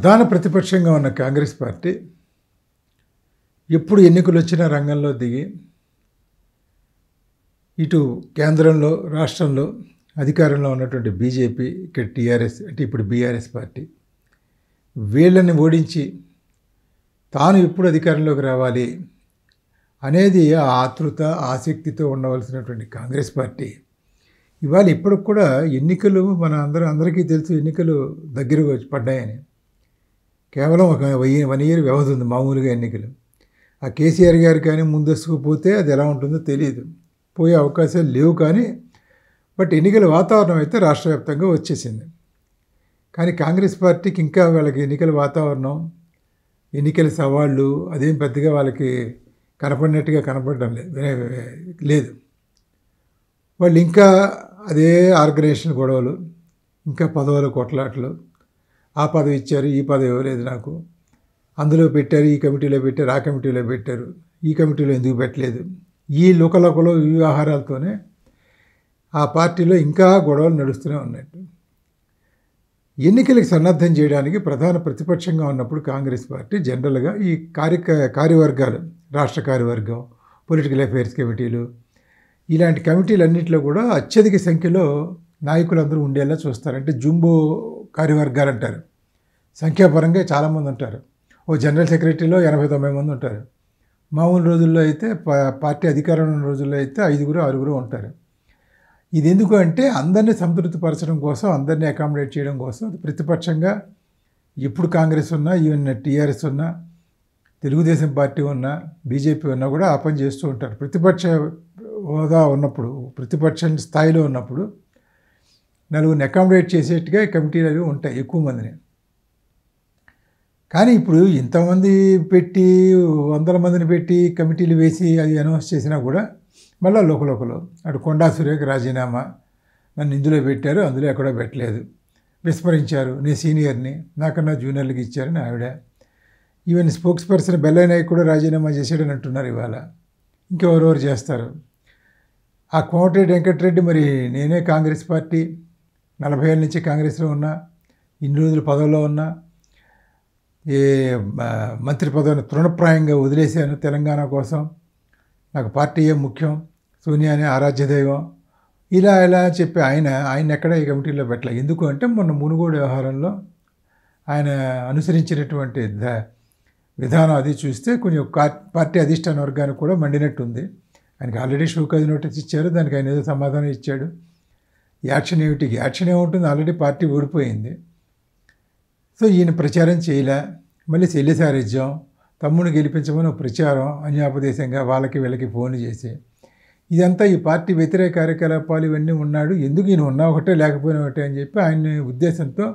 ప్రధాన ప్రతిపక్షంగా ఉన్న కాంగ్రెస్ పార్టీ ఎప్పుడు ఎన్నికలు వచ్చినా రంగంలో దిగి ఇటు కేంద్రంలో రాష్ట్రంలో అధికారంలో ఉన్నటువంటి బీజేపీ ఇక్కడ టీఆర్ఎస్ అంటే ఇప్పుడు బీఆర్ఎస్ పార్టీ వీళ్ళని ఓడించి తాను ఎప్పుడు అధికారంలోకి రావాలి అనేది ఆ ఆతృత ఆసక్తితో ఉండవలసినటువంటి కాంగ్రెస్ పార్టీ ఇవాళ ఇప్పటికి కూడా ఎన్నికలు మన అందరూ అందరికీ తెలుసు ఎన్నికలు దగ్గరకు పడ్డాయని కేవలం ఒక వెయ్యి వన్ ఇయర్ వ్యవధి ఉంది మామూలుగా ఎన్నికలు ఆ కేసీఆర్ గారు కానీ ముందస్తుకు పోతే అది ఎలా ఉంటుందో తెలియదు పోయే అవకాశాలు లేవు కానీ బట్ ఎన్నికల వాతావరణం అయితే రాష్ట్ర వ్యాప్తంగా వచ్చేసింది కానీ కాంగ్రెస్ పార్టీకి ఇంకా వాళ్ళకి ఎన్నికల వాతావరణం ఎన్నికల సవాళ్ళు అదేం పెద్దగా వాళ్ళకి కనపడినట్టుగా కనపడడం లేదు లేదు వాళ్ళు ఇంకా అదే ఆర్గనైజేషన్ గొడవలు ఇంకా పదవుల కొట్లాట్లు ఆ పదవి ఇచ్చారు ఈ పదవి ఇవ్వలేదు నాకు అందులో పెట్టారు ఈ కమిటీలో పెట్టారు ఆ కమిటీలో పెట్టారు ఈ కమిటీలో ఎందుకు పెట్టలేదు ఈ లోకలోకలో ఈ ఆహారాలతోనే ఆ పార్టీలో ఇంకా గొడవలు నడుస్తూనే ఉన్నట్టు ఎన్నికలకు సన్నద్ధం చేయడానికి ప్రధాన ప్రతిపక్షంగా ఉన్నప్పుడు కాంగ్రెస్ పార్టీ జనరల్గా ఈ కార్య కార్యవర్గాలు రాష్ట్ర కార్యవర్గం పొలిటికల్ అఫైర్స్ కమిటీలు ఇలాంటి కమిటీలన్నింటిలో కూడా అత్యధిక సంఖ్యలో నాయకులందరూ ఉండేలా చూస్తారంటే జుంబో కార్యవర్గాలు అంటారు సంఖ్యాపరంగా చాలామంది ఉంటారు ఓ జనరల్ సెక్రటరీలో ఎనభై తొంభై మంది ఉంటారు మామూలు రోజుల్లో అయితే పార్టీ అధికారం ఉన్న రోజుల్లో అయితే ఐదుగురు ఆరుగురు ఉంటారు ఇది ఎందుకు అంటే అందరినీ సంతృప్తిపరచడం కోసం అందరినీ అకామిడేట్ చేయడం కోసం ప్రతిపక్షంగా ఇప్పుడు కాంగ్రెస్ ఉన్నా ఈవెన్ టీఆర్ఎస్ ఉన్నా తెలుగుదేశం పార్టీ ఉన్నా బీజేపీ ఉన్నా కూడా ఆ పని చేస్తూ ఉంటారు ప్రతిపక్ష హోదా ఉన్నప్పుడు ప్రతిపక్ష స్థాయిలో ఉన్నప్పుడు నలుగురిని అకామిడేట్ చేసేట్టుగా కమిటీలు అవి ఉంటాయి ఎక్కువ మందిని కానీ ఇప్పుడు ఇంతమంది పెట్టి వందల మందిని పెట్టి కమిటీలు వేసి అది అనౌన్స్ చేసినా కూడా మళ్ళీ లోకలోకలు అటు కొండా సూర్యకి రాజీనామా నన్ను ఇందులో పెట్టారు అందులో ఎక్కడో పెట్టలేదు విస్మరించారు నీ సీనియర్ని నాకన్నా జూనియర్లకి ఇచ్చారని ఆవిడ ఈవెన్ స్పోక్స్ పర్సన్ నాయక్ కూడా రాజీనామా చేశాడని అంటున్నారు ఇవాళ ఇంకెవరెవరు చేస్తారు ఆ కోమటిరెడ్డి వెంకటరెడ్డి మరి నేనే కాంగ్రెస్ పార్టీ నలభై ఏళ్ళ నుంచి కాంగ్రెస్లో ఉన్నా ఇన్ని రోజులు పదవిలో ఉన్నా ఏ మంత్రి పదవిని తృణప్రాయంగా వదిలేశాను తెలంగాణ కోసం నాకు పార్టీయే ముఖ్యం సోనియాని ఆరాధ్య ఆరాధ్యదైవం ఇలా ఇలా చెప్పి ఆయన ఆయన ఎక్కడ ఈ కమిటీలో పెట్టలే ఎందుకు అంటే మొన్న మునుగోడు వ్యవహారంలో ఆయన అనుసరించినటువంటి ద విధానం అది చూస్తే కొంచెం పార్టీ అధిష్టాన వర్గానికి కూడా మండినట్టుంది ఆయనకి ఆల్రెడీ షోకాజ్ నోటీస్ ఇచ్చారు దానికి ఆయన ఏదో సమాధానం ఇచ్చాడు యాక్షన్ ఏమిటి యాక్షన్ ఏముంటుంది ఆల్రెడీ పార్టీ ఓడిపోయింది సో ఈయన ప్రచారం చేయలే మళ్ళీ శల్యసారిజ్యం తమ్ముని గెలిపించమని ప్రచారం అన్యాపదేశంగా వాళ్ళకి వీళ్ళకి ఫోన్ చేసి ఇదంతా ఈ పార్టీ వ్యతిరేక కార్యకలాపాలు ఇవన్నీ ఉన్నాడు ఎందుకు ఈయన ఉన్నా ఒకటే లేకపోయినా ఒకటే అని చెప్పి ఆయన ఉద్దేశంతో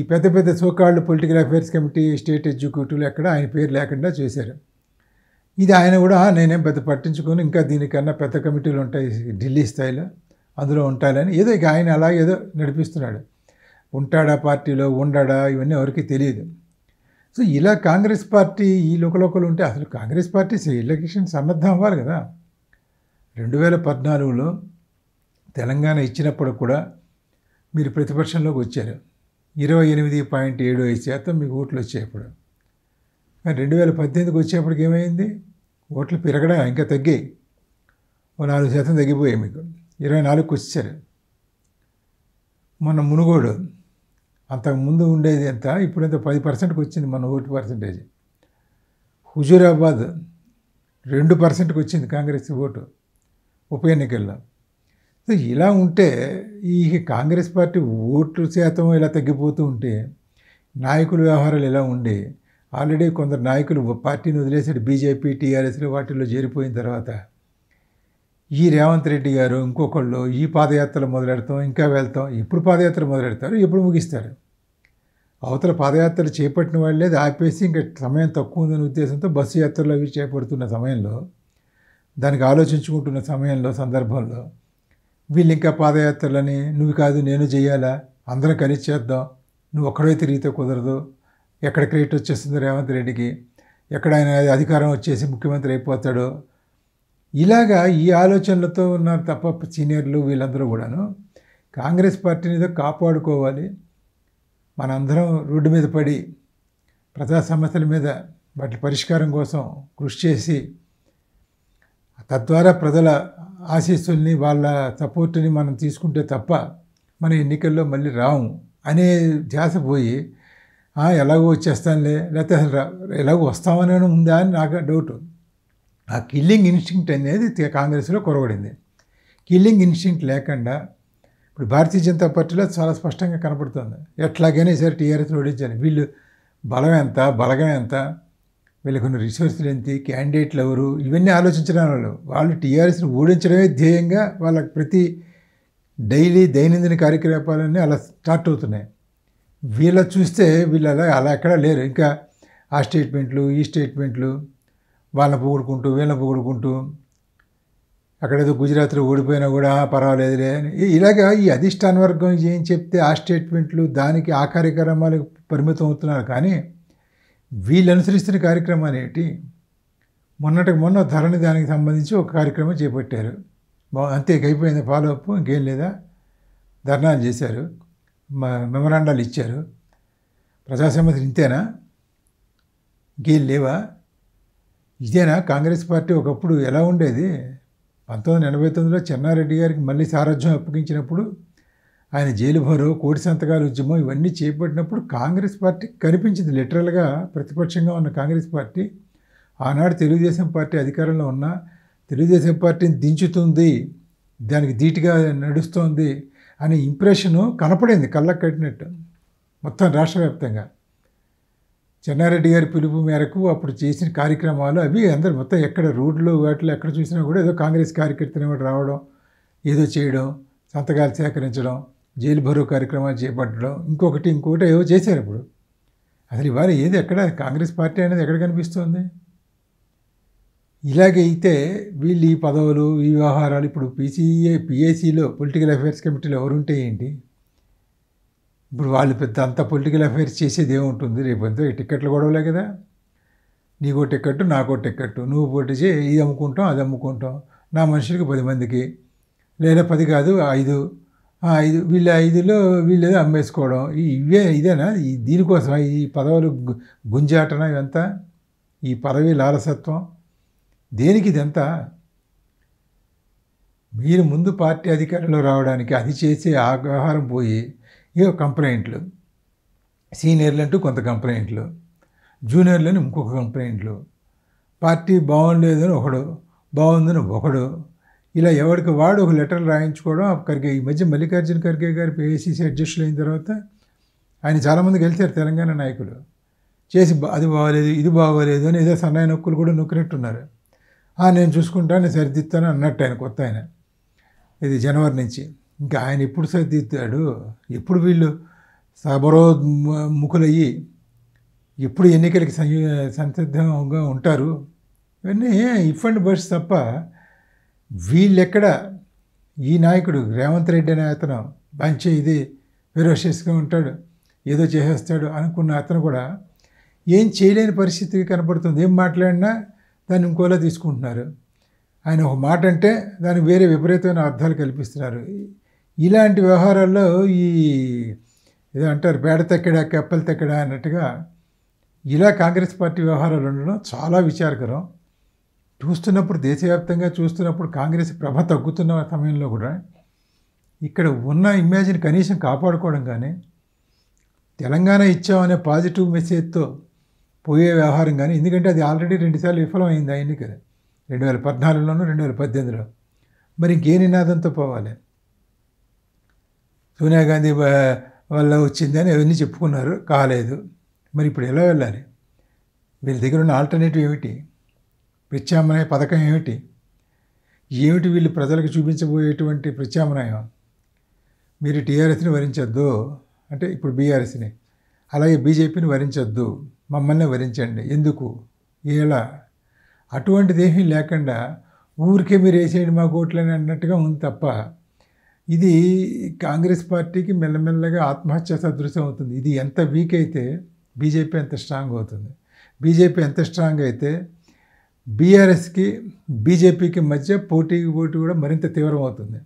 ఈ పెద్ద పెద్ద సోకాళ్ళు పొలిటికల్ అఫైర్స్ కమిటీ స్టేట్ ఎగ్జిక్యూటివ్లు ఎక్కడ ఆయన పేరు లేకుండా చేశారు ఇది ఆయన కూడా నేనేం పెద్ద పట్టించుకొని ఇంకా దీనికన్నా పెద్ద కమిటీలు ఉంటాయి ఢిల్లీ స్థాయిలో అందులో ఉంటాయని ఏదో ఇక ఆయన అలా ఏదో నడిపిస్తున్నాడు ఉంటాడా పార్టీలో ఉండడా ఇవన్నీ ఎవరికి తెలియదు సో ఇలా కాంగ్రెస్ పార్టీ ఈ లోకలోకలు ఉంటే అసలు కాంగ్రెస్ పార్టీ ఎలక్షన్ సన్నద్ధం అవ్వాలి కదా రెండు వేల పద్నాలుగులో తెలంగాణ ఇచ్చినప్పుడు కూడా మీరు ప్రతిపక్షంలోకి వచ్చారు ఇరవై ఎనిమిది పాయింట్ ఏడు ఐదు శాతం మీకు ఓట్లు వచ్చేప్పుడు కానీ రెండు వేల పద్దెనిమిదికి వచ్చేప్పటికి ఏమైంది ఓట్లు పెరగడా ఇంకా తగ్గాయి ఓ నాలుగు శాతం తగ్గిపోయాయి మీకు ఇరవై నాలుగుకి వచ్చారు మన మునుగోడు అంతకుముందు ఉండేది ఎంత ఎంత పది పర్సెంట్కి వచ్చింది మన ఓటు పర్సంటేజ్ హుజూరాబాద్ రెండు పర్సెంట్కి వచ్చింది కాంగ్రెస్ ఓటు ఉప ఎన్నికల్లో సో ఇలా ఉంటే ఈ కాంగ్రెస్ పార్టీ ఓట్లు శాతం ఇలా తగ్గిపోతూ ఉంటే నాయకుల వ్యవహారాలు ఇలా ఉండి ఆల్రెడీ కొందరు నాయకులు పార్టీని వదిలేసాడు బీజేపీ టీఆర్ఎస్లో వాటిల్లో చేరిపోయిన తర్వాత ఈ రేవంత్ రెడ్డి గారు ఇంకొకళ్ళు ఈ పాదయాత్రలు మొదలెడతాం ఇంకా వెళ్తాం ఎప్పుడు పాదయాత్ర మొదలెడతారు ఎప్పుడు ముగిస్తారు అవతల పాదయాత్రలు చేపట్టిన వాళ్ళే ఆపేసి ఇంకా సమయం తక్కువ ఉందనే ఉద్దేశంతో బస్సు యాత్రలు అవి చేపడుతున్న సమయంలో దానికి ఆలోచించుకుంటున్న సమయంలో సందర్భంలో వీళ్ళు ఇంకా పాదయాత్రలని నువ్వు కాదు నేను చేయాలా అందరం కలిసి చేద్దాం నువ్వు ఒక్కడే తిరిగితే కుదరదు ఎక్కడ క్రెడిట్ వచ్చేస్తుంది రేవంత్ రెడ్డికి ఎక్కడ ఆయన అధికారం వచ్చేసి ముఖ్యమంత్రి అయిపోతాడో ఇలాగా ఈ ఆలోచనలతో ఉన్నారు తప్ప సీనియర్లు వీళ్ళందరూ కూడాను కాంగ్రెస్ పార్టీని ఏదో కాపాడుకోవాలి మనందరం రోడ్డు మీద పడి ప్రజా సమస్యల మీద వాటి పరిష్కారం కోసం కృషి చేసి తద్వారా ప్రజల ఆశీస్సుల్ని వాళ్ళ సపోర్ట్ని మనం తీసుకుంటే తప్ప మన ఎన్నికల్లో మళ్ళీ రాము అనే ధ్యాస పోయి ఎలాగో వచ్చేస్తానులే లేకపోతే అసలు ఎలాగో వస్తామనే ఉందా అని నాకు డౌట్ ఆ కిల్లింగ్ ఇన్స్టింక్ట్ అనేది కాంగ్రెస్లో కొరగడింది కిల్లింగ్ ఇన్స్టింక్ట్ లేకుండా ఇప్పుడు భారతీయ జనతా పార్టీలో చాలా స్పష్టంగా కనపడుతుంది ఎట్లాగైనా సరే టీఆర్ఎస్ ఓడించాలి వీళ్ళు బలం ఎంత బలగం ఎంత వీళ్ళకు ఉన్న రిసోర్సులు ఎంత క్యాండిడేట్లు ఎవరు ఇవన్నీ ఆలోచించడం వాళ్ళు వాళ్ళు టీఆర్ఎస్ని ఓడించడమే ధ్యేయంగా వాళ్ళకి ప్రతి డైలీ దైనందిన కార్యకలాపాలన్నీ అలా స్టార్ట్ అవుతున్నాయి వీళ్ళ చూస్తే వీళ్ళు అలా అలా ఎక్కడా లేరు ఇంకా ఆ స్టేట్మెంట్లు ఈ స్టేట్మెంట్లు వాళ్ళని పొగుడుకుంటూ వీళ్ళని పొగుడుకుంటూ అక్కడేదో గుజరాత్లో ఓడిపోయినా కూడా పర్వాలేదులే ఇలాగా ఈ అధిష్టాన వర్గం ఏం చెప్తే ఆ స్టేట్మెంట్లు దానికి ఆ కార్యక్రమాలకు పరిమితం అవుతున్నారు కానీ వీళ్ళు అనుసరిస్తున్న కార్యక్రమాలు ఏంటి మొన్నటికి మొన్న ధరణి దానికి సంబంధించి ఒక కార్యక్రమం చేపట్టారు అంతే అయిపోయింది ఫాలోఅప్ ఇంకేం లేదా ధర్నాలు చేశారు మెమరాండాలు ఇచ్చారు ప్రజాసమ్మతి ఇంతేనా ఇంకేం లేవా ఇదేనా కాంగ్రెస్ పార్టీ ఒకప్పుడు ఎలా ఉండేది పంతొమ్మిది వందల ఎనభై తొమ్మిదిలో చెన్నారెడ్డి గారికి మళ్ళీ సారథ్యం అప్పగించినప్పుడు ఆయన జైలు భరో కోటి సంతకాల ఉద్యమం ఇవన్నీ చేపట్టినప్పుడు కాంగ్రెస్ పార్టీ కనిపించింది లిటరల్గా ప్రతిపక్షంగా ఉన్న కాంగ్రెస్ పార్టీ ఆనాడు తెలుగుదేశం పార్టీ అధికారంలో ఉన్న తెలుగుదేశం పార్టీని దించుతుంది దానికి ధీటుగా నడుస్తోంది అనే ఇంప్రెషను కనపడింది కళ్ళకు కట్టినట్టు మొత్తం రాష్ట్ర వ్యాప్తంగా చెన్నారెడ్డి గారి పిలుపు మేరకు అప్పుడు చేసిన కార్యక్రమాలు అవి అందరు మొత్తం ఎక్కడ రోడ్లో వాటిలో ఎక్కడ చూసినా కూడా ఏదో కాంగ్రెస్ కార్యకర్తలు రావడం ఏదో చేయడం సంతకాలు సేకరించడం జైలు భరో కార్యక్రమాలు చేపట్టడం ఇంకొకటి ఇంకొకటి ఏవో చేశారు ఇప్పుడు అసలు ఇవాళ ఏది ఎక్కడ కాంగ్రెస్ పార్టీ అనేది ఎక్కడ ఇలాగే ఇలాగైతే వీళ్ళు ఈ పదవులు ఈ వ్యవహారాలు ఇప్పుడు పీసీఏ పిఏసీలో పొలిటికల్ అఫైర్స్ కమిటీలో ఎవరుంటే ఏంటి ఇప్పుడు వాళ్ళు పెద్ద అంత పొలిటికల్ అఫైర్స్ చేసేది ఏముంటుంది రేపు అంతా టిక్కెట్లు గొడవలే కదా నీకో టికెట్ నాకో టిక్కెట్టు నువ్వు పోటీ చేయి ఇది అమ్ముకుంటాం అది అమ్ముకుంటాం నా మనుషులకి పది మందికి లేదా పది కాదు ఐదు ఐదు వీళ్ళ ఐదులో వీళ్ళు ఏదో అమ్మేసుకోవడం ఇవే ఇదేనా ఈ దీనికోసం ఈ పదవులు గుంజాటన ఇవంతా ఈ పదవి లాలసత్వం దేనికి ఇదంతా మీరు ముందు పార్టీ అధికారంలో రావడానికి అది చేసే ఆగ్రహారం పోయి ఇక కంప్లైంట్లు సీనియర్లు అంటూ కొంత కంప్లైంట్లు అని ఇంకొక కంప్లైంట్లు పార్టీ బాగుండేదని ఒకడు బాగుందని ఒకడు ఇలా ఎవరికి వాడు ఒక లెటర్ రాయించుకోవడం ఖర్గే ఈ మధ్య మల్లికార్జున ఖర్గే గారు ఏసీసీ అధ్యక్షులు అయిన తర్వాత ఆయన చాలామంది గెలిచారు తెలంగాణ నాయకులు చేసి అది బాగోలేదు ఇది బాగోలేదు అని ఏదో సన్నాయి నొక్కులు కూడా నొక్కినట్టున్నారు నేను చూసుకుంటాను సరిదిస్తాను అన్నట్టు ఆయన కొత్త ఆయన ఇది జనవరి నుంచి ఇంకా ఆయన ఎప్పుడు సరిదిద్దాడు ఎప్పుడు వీళ్ళు సబరో ముఖులయ్యి ఎప్పుడు ఎన్నికలకి సంసిద్ధంగా ఉంటారు ఇవన్నీ ఇఫ్ అండ్ బస్ తప్ప వీళ్ళెక్కడ ఈ నాయకుడు రేవంత్ రెడ్డి అనే అతను మంచి ఇది వెరోషియస్గా ఉంటాడు ఏదో చేసేస్తాడు అనుకున్న అతను కూడా ఏం చేయలేని పరిస్థితి కనపడుతుంది ఏం మాట్లాడినా దాన్ని ఇంకోలా తీసుకుంటున్నారు ఆయన ఒక మాట అంటే దానికి వేరే విపరీతమైన అర్థాలు కల్పిస్తున్నారు ఇలాంటి వ్యవహారాల్లో ఈ ఏదో అంటారు పేడ తెక్కడా కెప్పలు తెక్కడా అన్నట్టుగా ఇలా కాంగ్రెస్ పార్టీ వ్యవహారాలు ఉండడం చాలా విచారకరం చూస్తున్నప్పుడు దేశవ్యాప్తంగా చూస్తున్నప్పుడు కాంగ్రెస్ ప్రభ తగ్గుతున్న సమయంలో కూడా ఇక్కడ ఉన్న ఇమేజ్ని కనీసం కాపాడుకోవడం కానీ తెలంగాణ ఇచ్చామనే పాజిటివ్ మెసేజ్తో పోయే వ్యవహారం కానీ ఎందుకంటే అది ఆల్రెడీ రెండుసార్లు విఫలమైంది ఆ ఎన్నికలు రెండు వేల పద్నాలుగులోనూ రెండు వేల పద్దెనిమిదిలో మరి ఇంకే నినాదంతో పోవాలి సోనియా గాంధీ వల్ల వచ్చిందని అవన్నీ చెప్పుకున్నారు కాలేదు మరి ఇప్పుడు ఎలా వెళ్ళాలి వీళ్ళ దగ్గర ఉన్న ఆల్టర్నేటివ్ ఏమిటి ప్రత్యామ్నాయ పథకం ఏమిటి ఏమిటి వీళ్ళు ప్రజలకు చూపించబోయేటువంటి ప్రత్యామ్నాయం మీరు టీఆర్ఎస్ని వరించద్దు అంటే ఇప్పుడు బీఆర్ఎస్ని అలాగే బీజేపీని వరించద్దు మమ్మల్ని వరించండి ఎందుకు ఎలా అటువంటిది ఏమీ లేకుండా ఊరికే మీరు వేసేయండి మా ఓట్లని అన్నట్టుగా ఉంది తప్ప ఇది కాంగ్రెస్ పార్టీకి మెల్లమెల్లగా ఆత్మహత్య సదృశ్యం అవుతుంది ఇది ఎంత వీక్ అయితే బీజేపీ ఎంత స్ట్రాంగ్ అవుతుంది బీజేపీ ఎంత స్ట్రాంగ్ అయితే బీఆర్ఎస్కి బీజేపీకి మధ్య పోటీకి పోటీ కూడా మరింత తీవ్రం అవుతుంది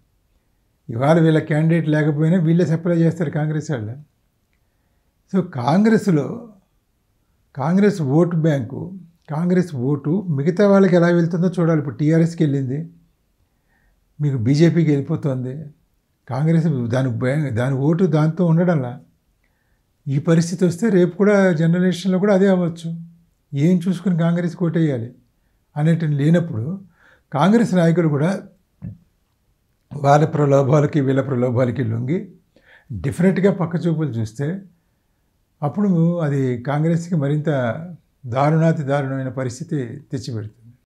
ఇవాళ వీళ్ళ క్యాండిడేట్ లేకపోయినా వీళ్ళే సప్లై చేస్తారు కాంగ్రెస్ వాళ్ళు సో కాంగ్రెస్లో Congress vote bank Congress vote మిగతా వాళ్ళకి ఎలా వెళ్తుందో చూడాలి ఇప్పుడు టీఆర్ఎస్కి వెళ్ళింది మీకు బీజేపీకి వెళ్ళిపోతుంది కాంగ్రెస్ దాని దాని ఓటు దాంతో ఉండడంలా ఈ పరిస్థితి వస్తే రేపు కూడా జనరేషన్లో కూడా అదే అవ్వచ్చు ఏం చూసుకుని కాంగ్రెస్ కోటేయాలి అనేటి లేనప్పుడు కాంగ్రెస్ నాయకులు కూడా వాళ్ళ ప్రలోభాలకి వీళ్ళ ప్రలోభాలకి లొంగి డిఫరెంట్గా పక్క చూపులు చూస్తే అప్పుడు అది కాంగ్రెస్కి మరింత దారుణాతి దారుణమైన పరిస్థితి తెచ్చిపెడుతుంది